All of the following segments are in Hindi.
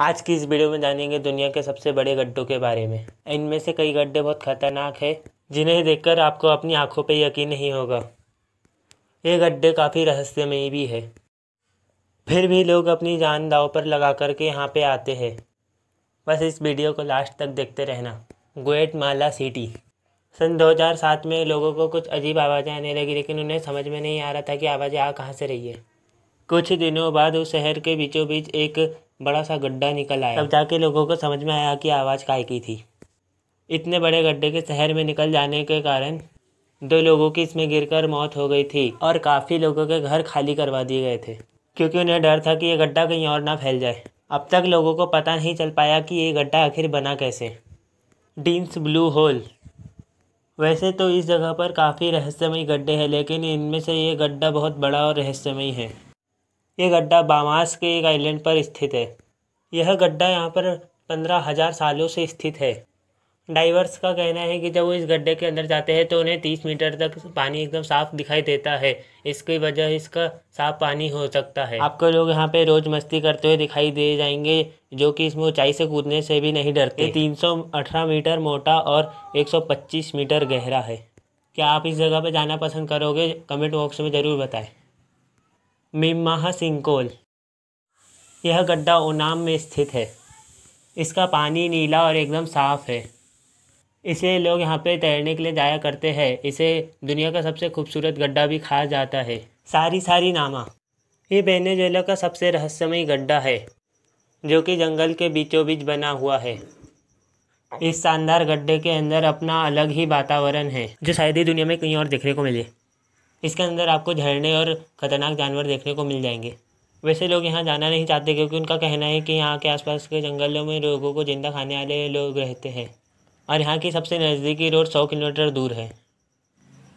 आज की इस वीडियो में जानेंगे दुनिया के सबसे बड़े गड्ढों के बारे में इनमें से कई गड्ढे बहुत खतरनाक है जिन्हें देखकर आपको अपनी आंखों पर यकीन नहीं होगा ये गड्ढे काफ़ी रहस्यमयी भी है फिर भी लोग अपनी जान दाव पर लगा करके यहाँ पे आते हैं बस इस वीडियो को लास्ट तक देखते रहना गोएट माला सिटी सन 2007 में लोगों को कुछ अजीब आवाज़ें आने लगी लेकिन उन्हें समझ में नहीं आ रहा था कि आवाज़ें आ कहाँ से रही है कुछ दिनों बाद उस शहर के बीचों बीच एक बड़ा सा गड्ढा निकल आया तब जाके लोगों को समझ में आया कि आवाज़ काय की थी इतने बड़े गड्ढे के शहर में निकल जाने के कारण दो लोगों की इसमें गिरकर मौत हो गई थी और काफ़ी लोगों के घर खाली करवा दिए गए थे क्योंकि उन्हें डर था कि ये गड्ढा कहीं और ना फैल जाए अब तक लोगों को पता नहीं चल पाया कि ये गड्ढा आखिर बना कैसे डीन्स ब्लू होल वैसे तो इस जगह पर काफ़ी रहस्यमयी गड्ढे हैं लेकिन इनमें से ये गड्ढा बहुत बड़ा और रहस्यमयी है ये गड्ढा बामास के एक आइलैंड पर स्थित है यह गड्ढा यहाँ पर पंद्रह हज़ार सालों से स्थित है डाइवर्स का कहना है कि जब वो इस गड्ढे के अंदर जाते हैं तो उन्हें तीस मीटर तक पानी एकदम साफ दिखाई देता है इसकी वजह इसका साफ पानी हो सकता है आपको लोग यहाँ पे रोज़ मस्ती करते हुए दिखाई दे जाएंगे जो कि इसमें ऊंचाई से कूदने से भी नहीं डरते तीन सौ अठारह मीटर मोटा और एक सौ पच्चीस मीटर गहरा है क्या आप इस जगह पर जाना पसंद करोगे कमेंट बॉक्स में ज़रूर बताएं मिम्माहा सिंकोल यह गड्ढा ओनाम में स्थित है इसका पानी नीला और एकदम साफ़ है इसलिए लोग यहाँ पे तैरने के लिए जाया करते हैं इसे दुनिया का सबसे खूबसूरत गड्ढा भी खाया जाता है सारी सारी नामा ये बेनेजुएला का सबसे रहस्यमय गड्ढा है जो कि जंगल के बीचों बीच बना हुआ है इस शानदार गड्ढे के अंदर अपना अलग ही वातावरण है जो शायद ही दुनिया में कहीं और देखने को मिले इसके अंदर आपको झरने और ख़तरनाक जानवर देखने को मिल जाएंगे वैसे लोग यहाँ जाना नहीं चाहते क्योंकि उनका कहना है कि यहाँ के आसपास के जंगलों में लोगों को ज़िंदा खाने वाले लोग रहते हैं और यहाँ की सबसे नज़दीकी रोड सौ किलोमीटर दूर है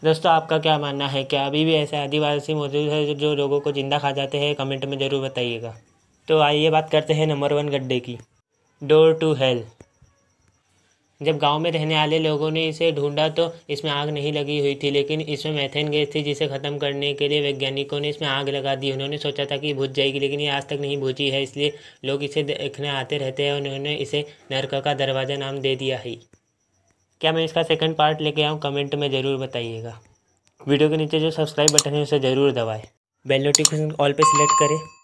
दोस्तों आपका क्या मानना है क्या अभी भी ऐसे आदिवासी मौजूद है जो लोगों को ज़िंदा खा जाते हैं कमेंट में ज़रूर बताइएगा तो आइए बात करते हैं नंबर वन गड्ढे की डोर टू हेल जब गांव में रहने वाले लोगों ने इसे ढूंढा तो इसमें आग नहीं लगी हुई थी लेकिन इसमें मैथेन गैस थी जिसे ख़त्म करने के लिए वैज्ञानिकों ने इसमें आग लगा दी उन्होंने सोचा था कि बुझ जाएगी लेकिन ये आज तक नहीं बुझी है इसलिए लोग इसे देखने आते रहते हैं उन्होंने इसे नरक का दरवाज़ा नाम दे दिया है क्या मैं इसका सेकेंड पार्ट लेके आऊँ कमेंट में ज़रूर बताइएगा वीडियो के नीचे जो सब्सक्राइब बटन है उसे ज़रूर दबाएँ बेल नोटिफिकेशन ऑल पर सिलेक्ट करें